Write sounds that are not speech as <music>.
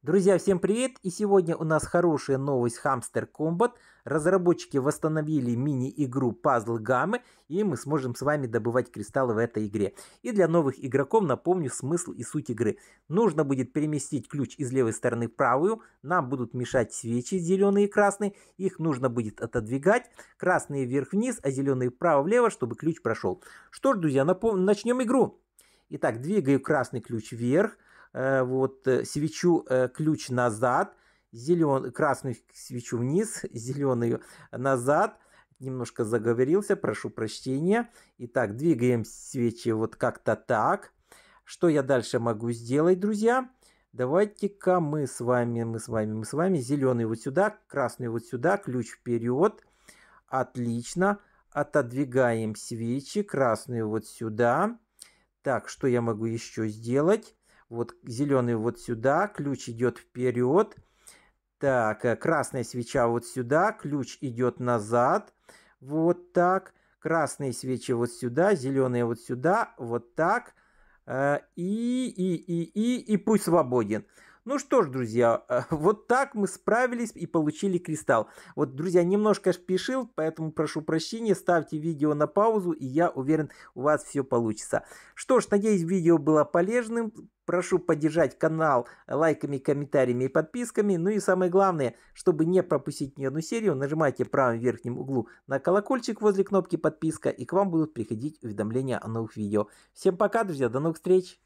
Друзья, всем привет! И сегодня у нас хорошая новость Hamster Combat. Разработчики восстановили мини-игру Puzzle Гаммы, и мы сможем с вами добывать кристаллы в этой игре. И для новых игроков напомню смысл и суть игры. Нужно будет переместить ключ из левой стороны в правую, нам будут мешать свечи зеленые и красные, их нужно будет отодвигать, красные вверх-вниз, а зеленые вправо-влево, чтобы ключ прошел. Что ж, друзья, напом... начнем игру. Итак, двигаю красный ключ вверх, Э, вот э, свечу э, ключ назад, зелен, красную свечу вниз, <laughs> зеленую назад. Немножко заговорился, прошу прощения. Итак, двигаем свечи вот как-то так. Что я дальше могу сделать, друзья? Давайте-ка мы с вами, мы с вами, мы с вами. Зеленый вот сюда, красный вот сюда, ключ вперед. Отлично. Отодвигаем свечи, красную вот сюда. Так, что я могу еще сделать? Вот зеленый вот сюда, ключ идет вперед. Так, красная свеча вот сюда, ключ идет назад. Вот так. Красные свечи вот сюда, зеленые вот сюда, вот так. И, и, и, и, и пусть свободен. Ну что ж, друзья, э, <laughs> вот так мы справились и получили кристалл. Вот, друзья, немножко спешил, поэтому прошу прощения, ставьте видео на паузу, и я уверен, у вас все получится. Что ж, надеюсь, видео было полезным. Прошу поддержать канал лайками, комментариями и подписками. Ну и самое главное, чтобы не пропустить ни одну серию, нажимайте в правом верхнем углу на колокольчик возле кнопки подписка, и к вам будут приходить уведомления о новых видео. Всем пока, друзья, до новых встреч!